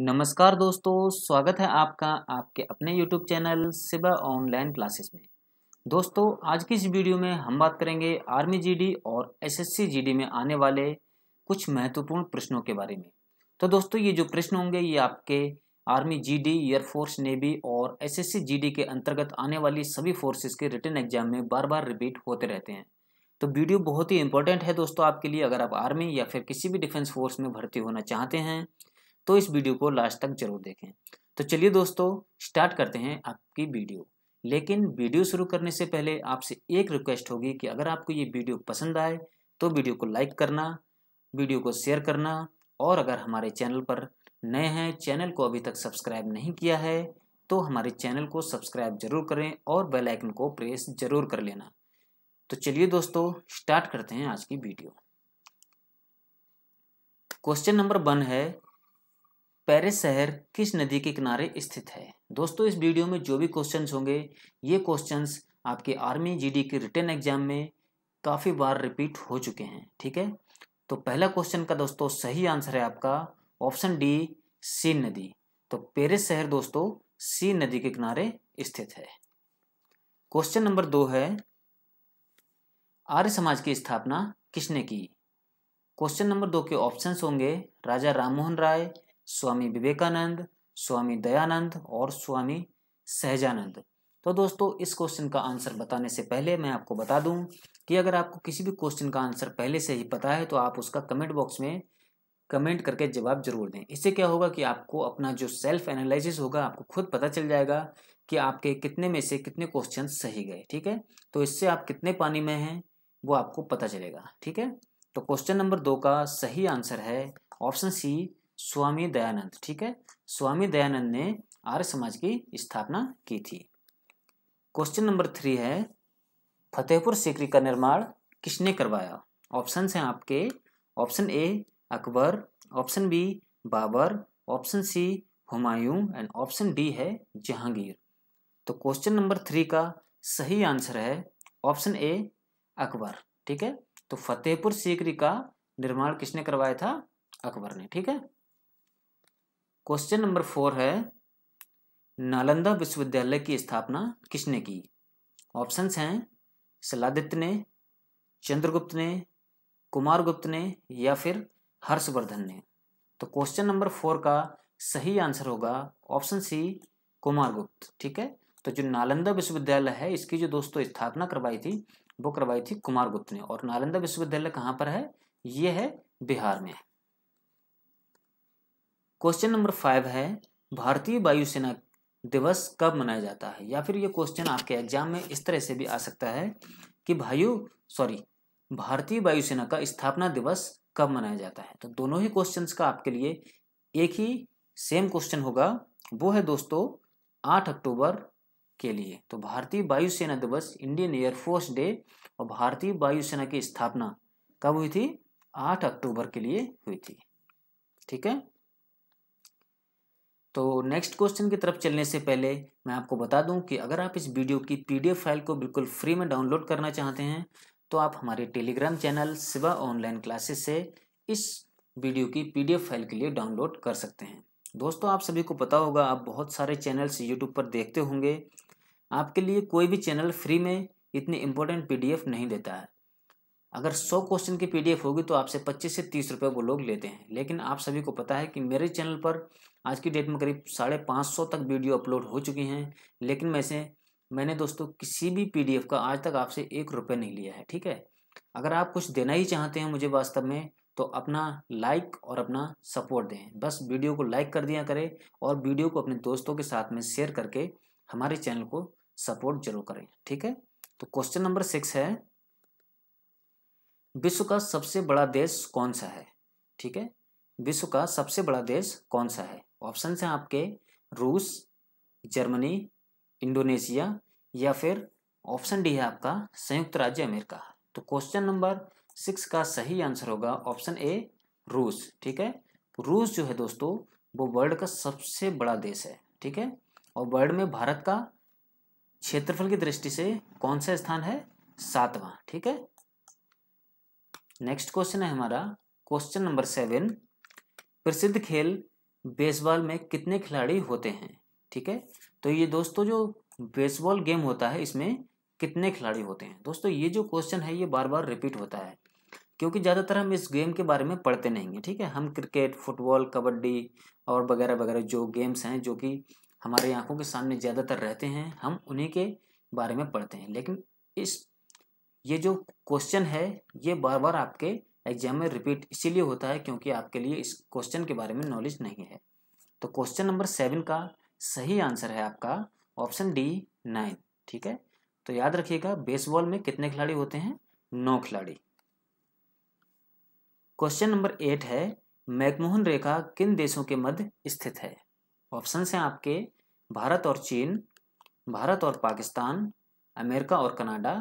नमस्कार दोस्तों स्वागत है आपका आपके अपने YouTube channel Siba online classes में दोस्तों आज की इस वीडियो में हम बात करेंगे आर्मी जीडी और एसएससी जीडी में आने वाले कुछ महत्वपूर्ण प्रश्नों के बारे में तो दोस्तों ये जो प्रश्न होंगे ये आपके आर्मी जीडी एयरफोर्स नेवी और एस एस के अंतर्गत आने वाली सभी फोर्सेज के रिटर्न एग्जाम में बार बार रिपीट होते रहते हैं तो वीडियो बहुत ही इंपॉर्टेंट है दोस्तों आपके लिए अगर आप आर्मी या फिर किसी भी डिफेंस फोर्स में भर्ती होना चाहते हैं तो इस वीडियो को लास्ट तक जरूर देखें तो चलिए दोस्तों स्टार्ट करते हैं आपकी वीडियो लेकिन वीडियो शुरू करने से पहले आपसे एक रिक्वेस्ट होगी कि अगर आपको ये वीडियो पसंद आए तो वीडियो को लाइक करना वीडियो को शेयर करना और अगर हमारे चैनल पर नए हैं चैनल को अभी तक सब्सक्राइब नहीं किया है तो हमारे चैनल को सब्सक्राइब जरूर करें और बेल आइकन को प्रेस जरूर कर लेना तो चलिए दोस्तों स्टार्ट करते हैं आज की वीडियो क्वेश्चन नंबर वन है पेरिस शहर किस नदी के किनारे स्थित है दोस्तों इस वीडियो में जो भी क्वेश्चंस होंगे ये क्वेश्चंस आपके आर्मी जीडी के रिटर्न एग्जाम में काफ़ी बार रिपीट हो चुके हैं ठीक है तो पहला क्वेश्चन का दोस्तों सही आंसर है आपका ऑप्शन डी सी नदी तो पेरिस शहर दोस्तों सी नदी के किनारे स्थित है क्वेश्चन नंबर दो है आर्य समाज की स्थापना किसने की क्वेश्चन नंबर दो के ऑप्शंस होंगे राजा राममोहन राय स्वामी विवेकानंद स्वामी दयानंद और स्वामी सहजानंद तो दोस्तों इस क्वेश्चन का आंसर बताने से पहले मैं आपको बता दूं कि अगर आपको किसी भी क्वेश्चन का आंसर पहले से ही पता है तो आप उसका कमेंट बॉक्स में कमेंट करके जवाब जरूर दें इससे क्या होगा कि आपको अपना जो सेल्फ एनालिसिस होगा आपको खुद पता चल जाएगा कि आपके कितने में से कितने क्वेश्चन सही गए ठीक है तो इससे आप कितने पानी में हैं वो आपको पता चलेगा ठीक है तो क्वेश्चन नंबर दो का सही आंसर है ऑप्शन सी स्वामी दयानंद ठीक है स्वामी दयानंद ने आर्य समाज की स्थापना की थी क्वेश्चन नंबर थ्री है फतेहपुर सीकरी का निर्माण किसने करवाया ऑप्शन हैं आपके option A Akbar option B Babur option C Humayun and option D है जहांगीर तो क्वेश्चन नंबर थ्री का सही आंसर है ऑप्शन ए अकबर ठीक है तो फतेहपुर सीकरी का निर्माण किसने करवाया था अकबर ने ठीक है क्वेश्चन नंबर फोर है नालंदा विश्वविद्यालय की स्थापना किसने की ऑप्शंस हैं सलादित्य ने चंद्रगुप्त ने कुमार गुप्त ने या फिर हर्षवर्धन ने तो क्वेश्चन नंबर फोर का सही आंसर होगा ऑप्शन सी कुमार गुप्त ठीक है तो जो नालंदा विश्वविद्यालय है इसकी जो दोस्तों स्थापना करवाई थी वो करवाई थी कुमार गुप्त ने और नालंदा विश्वविद्यालय कहाँ पर है ये है बिहार में क्वेश्चन नंबर फाइव है भारतीय वायुसेना दिवस कब मनाया जाता है या फिर ये क्वेश्चन आपके एग्जाम में इस तरह से भी आ सकता है कि भायु सॉरी भारतीय वायुसेना का स्थापना दिवस कब मनाया जाता है तो दोनों ही क्वेश्चन का आपके लिए एक ही सेम क्वेश्चन होगा वो है दोस्तों आठ अक्टूबर के लिए तो भारतीय वायुसेना दिवस इंडियन एयरफोर्स डे और भारतीय वायुसेना की स्थापना कब हुई थी आठ अक्टूबर के लिए हुई थी ठीक है तो नेक्स्ट क्वेश्चन की तरफ चलने से पहले मैं आपको बता दूं कि अगर आप इस वीडियो की पीडीएफ फाइल को बिल्कुल फ्री में डाउनलोड करना चाहते हैं तो आप हमारे Telegram channel Siva online classes से इस वीडियो की पीडीएफ फाइल के लिए डाउनलोड कर सकते हैं दोस्तों आप सभी को पता होगा आप बहुत सारे चैनल्स यूट्यूब पर देखते होंगे आपके लिए कोई भी चैनल फ्री में इतनी इम्पोर्टेंट पी नहीं देता है अगर 100 क्वेश्चन की पीडीएफ होगी तो आपसे 25 से 30 रुपए वो लोग लेते हैं लेकिन आप सभी को पता है कि मेरे चैनल पर आज की डेट में करीब साढ़े पाँच सौ तक वीडियो अपलोड हो चुकी हैं लेकिन मैं से मैंने दोस्तों किसी भी पीडीएफ का आज तक आपसे एक रुपये नहीं लिया है ठीक है अगर आप कुछ देना ही चाहते हैं मुझे वास्तव में तो अपना लाइक और अपना सपोर्ट दें बस वीडियो को लाइक कर दिया करें और वीडियो को अपने दोस्तों के साथ में शेयर करके हमारे चैनल को सपोर्ट जरूर करें ठीक है तो क्वेश्चन नंबर सिक्स है विश्व का सबसे बड़ा देश कौन सा है ठीक है विश्व का सबसे बड़ा देश कौन सा है ऑप्शन हैं आपके रूस जर्मनी इंडोनेशिया या फिर ऑप्शन डी है आपका संयुक्त राज्य अमेरिका तो क्वेश्चन नंबर सिक्स का सही आंसर होगा ऑप्शन ए रूस ठीक है रूस जो है दोस्तों वो वर्ल्ड का सबसे बड़ा देश है ठीक है और वर्ल्ड में भारत का क्षेत्रफल की दृष्टि से कौन सा स्थान है सातवां ठीक है नेक्स्ट क्वेश्चन है हमारा क्वेश्चन नंबर सेवन प्रसिद्ध खेल बेसबॉल में कितने खिलाड़ी होते हैं ठीक है तो ये दोस्तों जो बेसबॉल गेम होता है इसमें कितने खिलाड़ी होते हैं दोस्तों ये जो क्वेश्चन है ये बार बार रिपीट होता है क्योंकि ज़्यादातर हम इस गेम के बारे में पढ़ते नहीं हैं ठीक है हम क्रिकेट फुटबॉल कबड्डी और वगैरह वगैरह जो गेम्स हैं जो कि हमारे आंखों के सामने ज़्यादातर रहते हैं हम उन्हीं के बारे में पढ़ते हैं लेकिन इस ये जो क्वेश्चन है ये बार बार आपके एग्जाम में रिपीट इसीलिए होता है क्योंकि आपके लिए इस क्वेश्चन के बारे में नॉलेज नहीं है तो क्वेश्चन नंबर सेवन का सही आंसर है आपका ऑप्शन डी नाइन ठीक है तो याद रखिएगा बेसबॉल में कितने खिलाड़ी होते हैं नौ खिलाड़ी क्वेश्चन नंबर एट है मैकमोहन रेखा किन देशों के मध्य स्थित है ऑप्शन हैं आपके भारत और चीन भारत और पाकिस्तान अमेरिका और कनाडा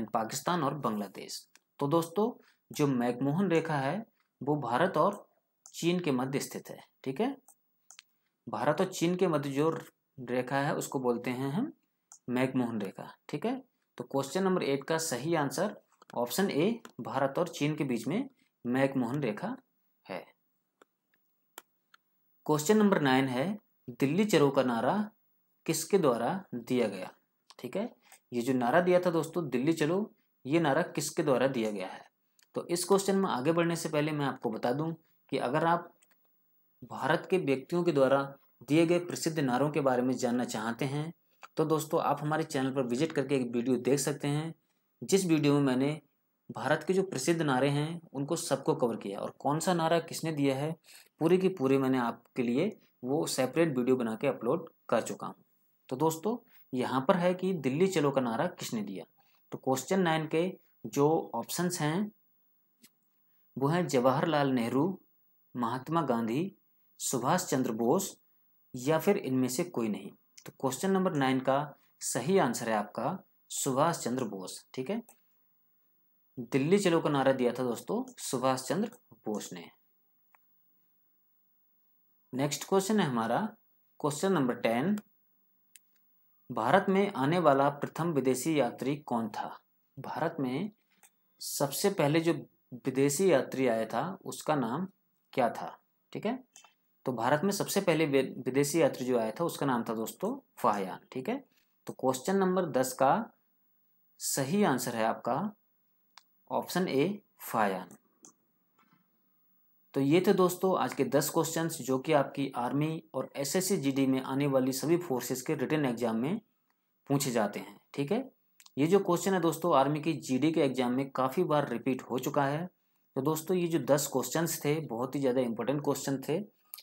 एंड पाकिस्तान और बांग्लादेश तो दोस्तों जो मैकमोहन रेखा है वो भारत और चीन के मध्य स्थित है ठीक है भारत और चीन के मध्य जो रेखा है उसको बोलते हैं हम मैकमोहन रेखा ठीक है तो क्वेश्चन नंबर एट का सही आंसर ऑप्शन ए भारत और चीन के बीच में मैकमोहन रेखा है क्वेश्चन नंबर नाइन है दिल्ली चरो का नारा किसके द्वारा दिया गया ठीक है ये जो नारा दिया था दोस्तों दिल्ली चलो ये नारा किसके द्वारा दिया गया है तो इस क्वेश्चन में आगे बढ़ने से पहले मैं आपको बता दूं कि अगर आप भारत के व्यक्तियों के द्वारा दिए गए प्रसिद्ध नारों के बारे में जानना चाहते हैं तो दोस्तों आप हमारे चैनल पर विजिट करके एक वीडियो देख सकते हैं जिस वीडियो में मैंने भारत के जो प्रसिद्ध नारे हैं उनको सबको कवर किया और कौन सा नारा किसने दिया है पूरे की पूरे मैंने आपके लिए वो सेपरेट वीडियो बना के अपलोड कर चुका हूँ तो दोस्तों यहाँ पर है कि दिल्ली चलो का नारा किसने दिया तो क्वेश्चन नाइन के जो ऑप्शंस हैं वो हैं जवाहरलाल नेहरू महात्मा गांधी सुभाष चंद्र बोस या फिर इनमें से कोई नहीं तो क्वेश्चन नंबर नाइन का सही आंसर है आपका सुभाष चंद्र बोस ठीक है दिल्ली चलो का नारा दिया था दोस्तों सुभाष चंद्र बोस ने नेक्स्ट क्वेश्चन है हमारा क्वेश्चन नंबर टेन भारत में आने वाला प्रथम विदेशी यात्री कौन था भारत में सबसे पहले जो विदेशी यात्री आया था उसका नाम क्या था ठीक है तो भारत में सबसे पहले विदेशी यात्री जो आया था उसका नाम था दोस्तों फाहयान ठीक है तो क्वेश्चन नंबर दस का सही आंसर है आपका ऑप्शन ए फाहयान तो ये थे दोस्तों आज के दस क्वेश्चन जो कि आपकी आर्मी और एस एस में आने वाली सभी फोर्सेज के रिटर्न एग्जाम में पूछे जाते हैं ठीक है ये जो क्वेश्चन है दोस्तों आर्मी की जीडी के एग्जाम में काफ़ी बार रिपीट हो चुका है तो दोस्तों ये जो दस क्वेश्चन थे बहुत ही ज़्यादा इंपॉर्टेंट क्वेश्चन थे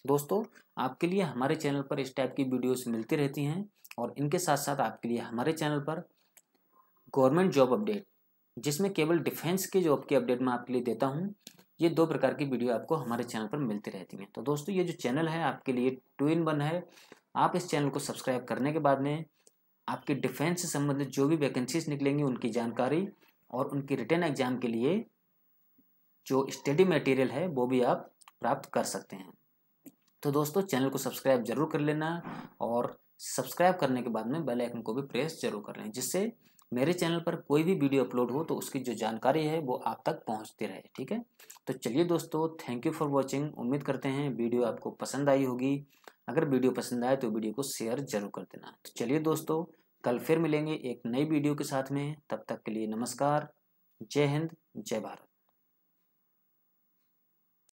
दोस्तों आपके लिए हमारे चैनल पर इस टाइप की वीडियोस मिलती रहती हैं और इनके साथ साथ आपके लिए हमारे चैनल पर गवर्नमेंट जॉब अपडेट जिसमें केवल डिफेंस के जॉब के अपडेट मैं आपके लिए देता हूँ ये दो प्रकार की वीडियो आपको हमारे चैनल पर मिलती रहती हैं तो दोस्तों ये जो चैनल है आपके लिए टू इन वन है आप इस चैनल को सब्सक्राइब करने के बाद में आपके डिफेंस से संबंधित जो भी वैकेंसीज निकलेंगी उनकी जानकारी और उनकी रिटर्न एग्जाम के लिए जो स्टडी मटेरियल है वो भी आप प्राप्त कर सकते हैं तो दोस्तों चैनल को सब्सक्राइब जरूर कर लेना और सब्सक्राइब करने के बाद में बेल आइकन को भी प्रेस जरूर कर लें जिससे मेरे चैनल पर कोई भी वीडियो अपलोड हो तो उसकी जो जानकारी है वो आप तक पहुंचती रहे ठीक है तो चलिए दोस्तों थैंक यू फॉर वॉचिंग उम्मीद करते हैं वीडियो आपको पसंद आई होगी अगर वीडियो पसंद आए तो वीडियो को शेयर जरूर कर देना तो चलिए दोस्तों कल फिर मिलेंगे एक नई वीडियो के साथ में तब तक के लिए नमस्कार जय हिंद जय भारत